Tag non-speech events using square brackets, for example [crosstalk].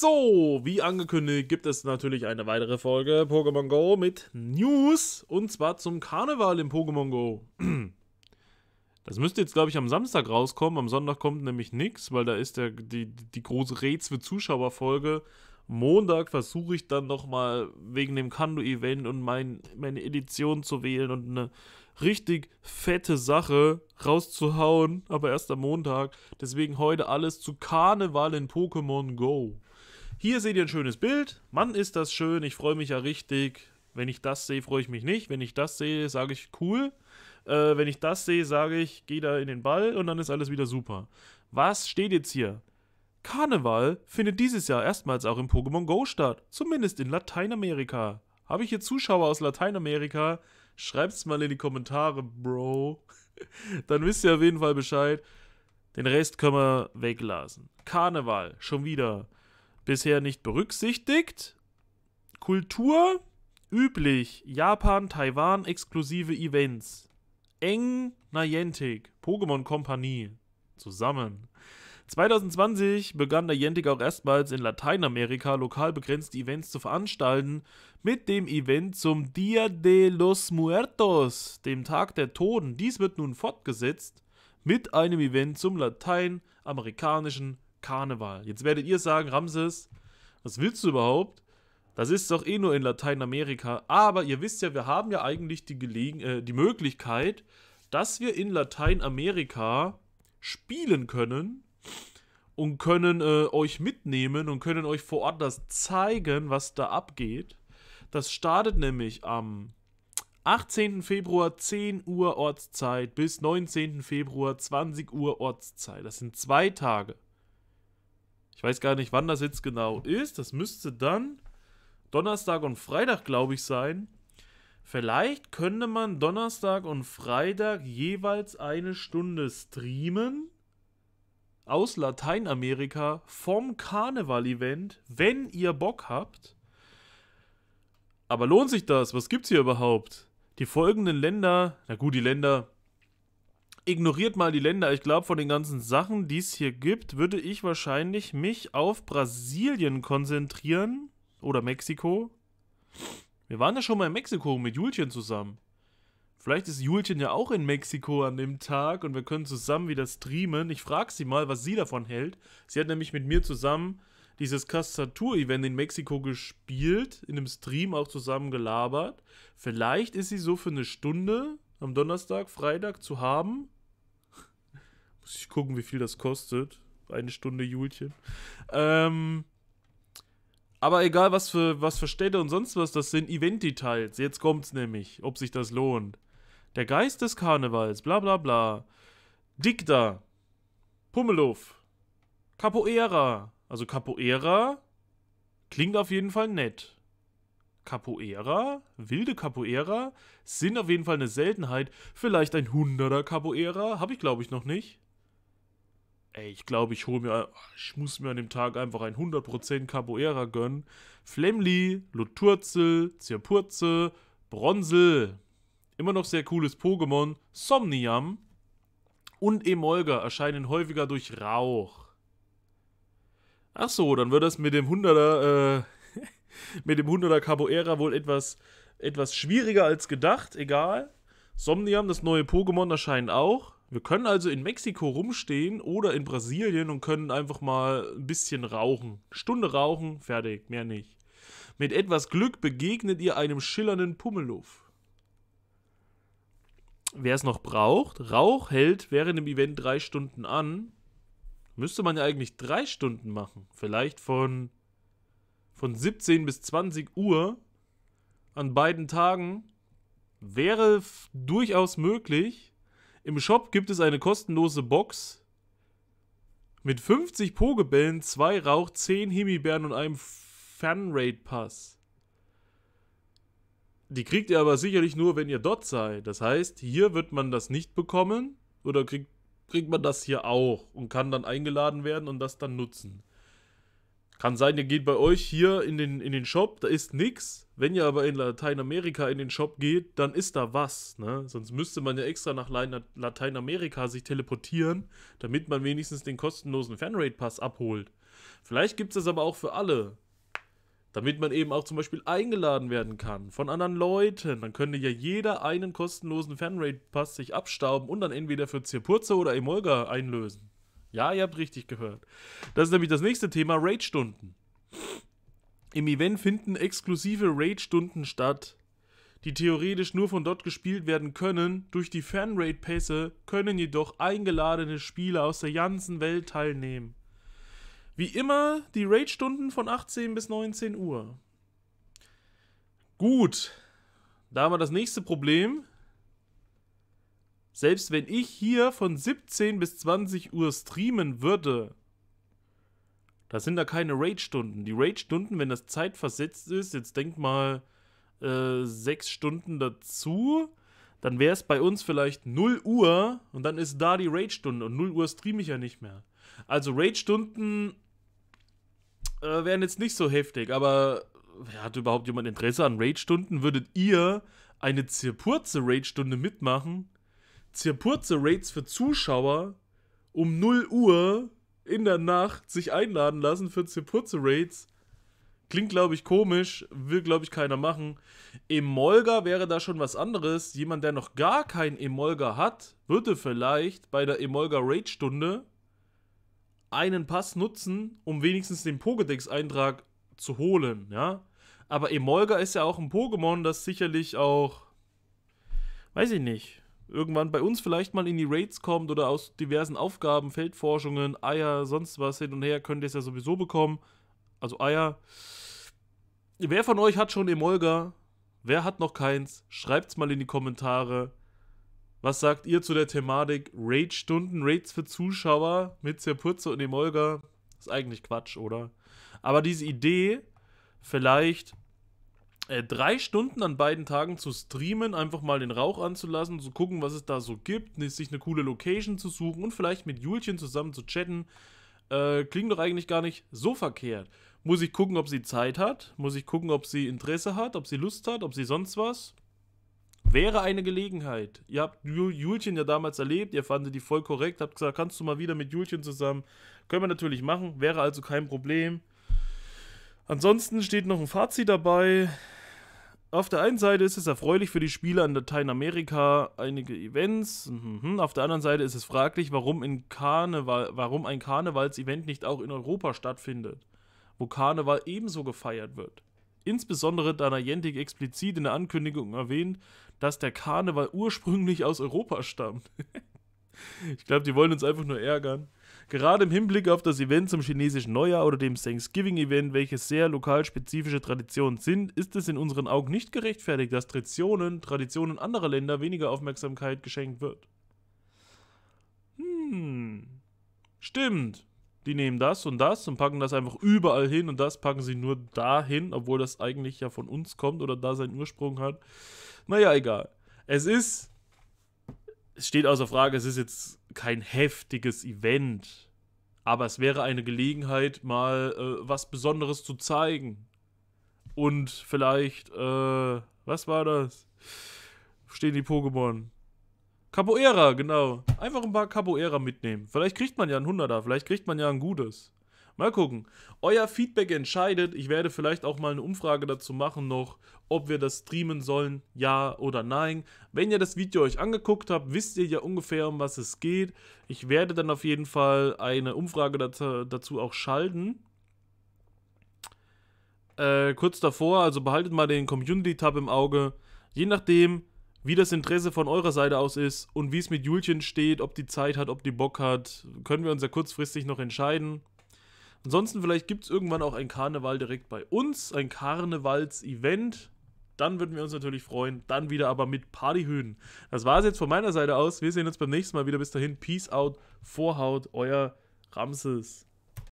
So, wie angekündigt, gibt es natürlich eine weitere Folge Pokémon Go mit News und zwar zum Karneval im Pokémon Go. [clears throat] Das müsste jetzt, glaube ich, am Samstag rauskommen. Am Sonntag kommt nämlich nichts, weil da ist der, die, die große Rätsel für Zuschauerfolge. Montag versuche ich dann nochmal wegen dem Kando-Event und mein, meine Edition zu wählen und eine richtig fette Sache rauszuhauen, aber erst am Montag. Deswegen heute alles zu Karneval in Pokémon Go. Hier seht ihr ein schönes Bild. Mann, ist das schön. Ich freue mich ja richtig. Wenn ich das sehe, freue ich mich nicht. Wenn ich das sehe, sage ich cool. Äh, wenn ich das sehe, sage ich, geh da in den Ball und dann ist alles wieder super. Was steht jetzt hier? Karneval findet dieses Jahr erstmals auch im Pokémon Go statt. Zumindest in Lateinamerika. Habe ich hier Zuschauer aus Lateinamerika? Schreibt's mal in die Kommentare, Bro. [laughs] dann wisst ihr auf jeden Fall Bescheid. Den Rest können wir weglassen. Karneval, schon wieder bisher nicht berücksichtigt. Kultur, üblich, Japan, Taiwan, exklusive Events. Eng, Niantic, Pokémon Kompanie, zusammen. 2020 begann Niantic auch erstmals in Lateinamerika lokal begrenzte Events zu veranstalten, mit dem Event zum Dia de los Muertos, dem Tag der Toten. Dies wird nun fortgesetzt mit einem Event zum lateinamerikanischen Karneval. Jetzt werdet ihr sagen, Ramses, was willst du überhaupt? Das ist doch eh nur in Lateinamerika. Aber ihr wisst ja, wir haben ja eigentlich die, Gelegen äh, die Möglichkeit, dass wir in Lateinamerika spielen können und können äh, euch mitnehmen und können euch vor Ort das zeigen, was da abgeht. Das startet nämlich am 18. Februar 10 Uhr Ortszeit bis 19. Februar 20 Uhr Ortszeit. Das sind zwei Tage. Ich weiß gar nicht, wann das jetzt genau ist. Das müsste dann Donnerstag und Freitag, glaube ich, sein. Vielleicht könnte man Donnerstag und Freitag jeweils eine Stunde streamen aus Lateinamerika vom Karneval-Event, wenn ihr Bock habt. Aber lohnt sich das? Was gibt's hier überhaupt? Die folgenden Länder, na gut, die Länder, ignoriert mal die Länder. Ich glaube, von den ganzen Sachen, die es hier gibt, würde ich wahrscheinlich mich auf Brasilien konzentrieren oder Mexiko. Wir waren ja schon mal in Mexiko mit Julchen zusammen. Vielleicht ist Julchen ja auch in Mexiko an dem Tag und wir können zusammen wieder streamen. Ich frage sie mal, was sie davon hält. Sie hat nämlich mit mir zusammen dieses Castatur-Event in Mexiko gespielt, in einem Stream auch zusammen gelabert. Vielleicht ist sie so für eine Stunde am Donnerstag, Freitag zu haben. Muss ich gucken, wie viel das kostet. Eine Stunde Julchen. Ähm, aber egal, was für, was für Städte und sonst was, das sind Event-Details. Jetzt kommt's nämlich, ob sich das lohnt. Der Geist des Karnevals, bla bla bla. Dikta. Pummeluff. Capoeira. Also Capoeira klingt auf jeden Fall nett. Capoeira, wilde Capoeira, sind auf jeden Fall eine Seltenheit. Vielleicht ein Hunderter Capoeira, habe ich glaube ich noch nicht. Ey, ich glaube, ich hole mir, ich muss mir an dem Tag einfach ein 100% Capoeira gönnen. Flemli, Luturzel, Zirpurze, Bronzel. Immer noch sehr cooles Pokémon. Somniam und Emolga erscheinen häufiger durch Rauch. Ach so, dann wird das mit dem 100er, äh, [laughs] mit dem 100er Capoeira wohl etwas, etwas schwieriger als gedacht. Egal. Somniam, das neue Pokémon, erscheint auch. Wir können also in Mexiko rumstehen oder in Brasilien und können einfach mal ein bisschen rauchen. Stunde rauchen, fertig, mehr nicht. Mit etwas Glück begegnet ihr einem schillernden Pummeluff. Wer es noch braucht, Rauch hält während dem Event drei Stunden an. Müsste man ja eigentlich drei Stunden machen. Vielleicht von, von 17 bis 20 Uhr an beiden Tagen. Wäre durchaus möglich. Im Shop gibt es eine kostenlose Box mit 50 Pokebällen, 2 Rauch, 10 Himbeeren und einem Fanraid-Pass. Die kriegt ihr aber sicherlich nur, wenn ihr dort seid. Das heißt, hier wird man das nicht bekommen oder kriegt, kriegt man das hier auch und kann dann eingeladen werden und das dann nutzen. Kann sein, ihr geht bei euch hier in den, in den Shop, da ist nichts. Wenn ihr aber in Lateinamerika in den Shop geht, dann ist da was. Ne? Sonst müsste man ja extra nach Lateinamerika sich teleportieren, damit man wenigstens den kostenlosen Fanrate-Pass abholt. Vielleicht gibt es das aber auch für alle. Damit man eben auch zum Beispiel eingeladen werden kann von anderen Leuten. Dann könnte ja jeder einen kostenlosen Fanrate-Pass sich abstauben und dann entweder für Zirpurze oder Emolga einlösen. Ja, ihr habt richtig gehört. Das ist nämlich das nächste Thema: Raid-Stunden. Im Event finden exklusive Raid-Stunden statt, die theoretisch nur von dort gespielt werden können. Durch die Fan-Raid-Pässe können jedoch eingeladene Spieler aus der ganzen Welt teilnehmen. Wie immer die Raid-Stunden von 18 bis 19 Uhr. Gut, da haben wir das nächste Problem. Selbst wenn ich hier von 17 bis 20 Uhr streamen würde, da sind da keine Raid-Stunden. Die Raid-Stunden, wenn das zeitversetzt ist, jetzt denk mal äh, sechs Stunden dazu, dann wäre es bei uns vielleicht 0 Uhr und dann ist da die Raid-Stunde und 0 Uhr streame ich ja nicht mehr. Also Raid-Stunden äh, wären jetzt nicht so heftig, aber wer hat überhaupt jemand Interesse an Raid-Stunden? Würdet ihr eine zirpurze Raid-Stunde mitmachen? Zirpurze-Rates für Zuschauer um 0 Uhr in der Nacht sich einladen lassen für Zirpurze-Rates. Klingt, glaube ich, komisch, will, glaube ich, keiner machen. Emolga wäre da schon was anderes. Jemand, der noch gar kein Emolga hat, würde vielleicht bei der Emolga-Raid-Stunde einen Pass nutzen, um wenigstens den Pokédex-Eintrag zu holen, ja. Aber Emolga ist ja auch ein Pokémon, das sicherlich auch, weiß ich nicht, irgendwann bei uns vielleicht mal in die Raids kommt oder aus diversen Aufgaben, Feldforschungen, Eier, sonst was hin und her, könnt ihr es ja sowieso bekommen. Also Eier. Wer von euch hat schon Emolga? Wer hat noch keins? Schreibt's mal in die Kommentare. Was sagt ihr zu der Thematik Raid-Stunden, Raids für Zuschauer mit Serpurze und Emolga? Ist eigentlich Quatsch, oder? Aber diese Idee, vielleicht äh, drei Stunden an beiden Tagen zu streamen, einfach mal den Rauch anzulassen, zu gucken, was es da so gibt, ne, sich eine coole Location zu suchen und vielleicht mit Julchen zusammen zu chatten, äh, klingt doch eigentlich gar nicht so verkehrt. Muss ich gucken, ob sie Zeit hat, muss ich gucken, ob sie Interesse hat, ob sie Lust hat, ob sie sonst was. Wäre eine Gelegenheit. Ihr habt Julchen ja damals erlebt, ihr fandet die voll korrekt, habt gesagt, kannst du mal wieder mit Julchen zusammen. Können wir natürlich machen, wäre also kein Problem. Ansonsten steht noch ein Fazit dabei auf der einen Seite ist es erfreulich für die Spieler in Lateinamerika einige Events. Mhm. Auf der anderen Seite ist es fraglich, warum, in Karneval, warum ein Karnevals-Event nicht auch in Europa stattfindet, wo Karneval ebenso gefeiert wird. Insbesondere da Niantic explizit in der Ankündigung erwähnt, dass der Karneval ursprünglich aus Europa stammt. [laughs] ich glaube, die wollen uns einfach nur ärgern. Gerade im Hinblick auf das Event zum chinesischen Neujahr oder dem Thanksgiving-Event, welches sehr lokal spezifische Traditionen sind, ist es in unseren Augen nicht gerechtfertigt, dass Traditionen, Traditionen anderer Länder weniger Aufmerksamkeit geschenkt wird. Hm. Stimmt. Die nehmen das und das und packen das einfach überall hin und das packen sie nur dahin, obwohl das eigentlich ja von uns kommt oder da seinen Ursprung hat. Naja, egal. Es ist es steht außer Frage, es ist jetzt kein heftiges Event, aber es wäre eine Gelegenheit, mal äh, was Besonderes zu zeigen. Und vielleicht, äh, was war das? Stehen die Pokémon? Capoeira, genau. Einfach ein paar Capoeira mitnehmen. Vielleicht kriegt man ja ein 100er, vielleicht kriegt man ja ein gutes. Mal gucken. Euer Feedback entscheidet. Ich werde vielleicht auch mal eine Umfrage dazu machen noch, ob wir das streamen sollen, ja oder nein. Wenn ihr das Video euch angeguckt habt, wisst ihr ja ungefähr, um was es geht. Ich werde dann auf jeden Fall eine Umfrage dazu auch schalten. Äh, kurz davor, also behaltet mal den Community-Tab im Auge. Je nachdem, wie das Interesse von eurer Seite aus ist und wie es mit Julchen steht, ob die Zeit hat, ob die Bock hat, können wir uns ja kurzfristig noch entscheiden. Ansonsten vielleicht gibt es irgendwann auch ein Karneval direkt bei uns, ein Karnevals-Event. Dann würden wir uns natürlich freuen. Dann wieder aber mit Partyhöhen. Das war es jetzt von meiner Seite aus. Wir sehen uns beim nächsten Mal wieder. Bis dahin, Peace out, Vorhaut, euer Ramses.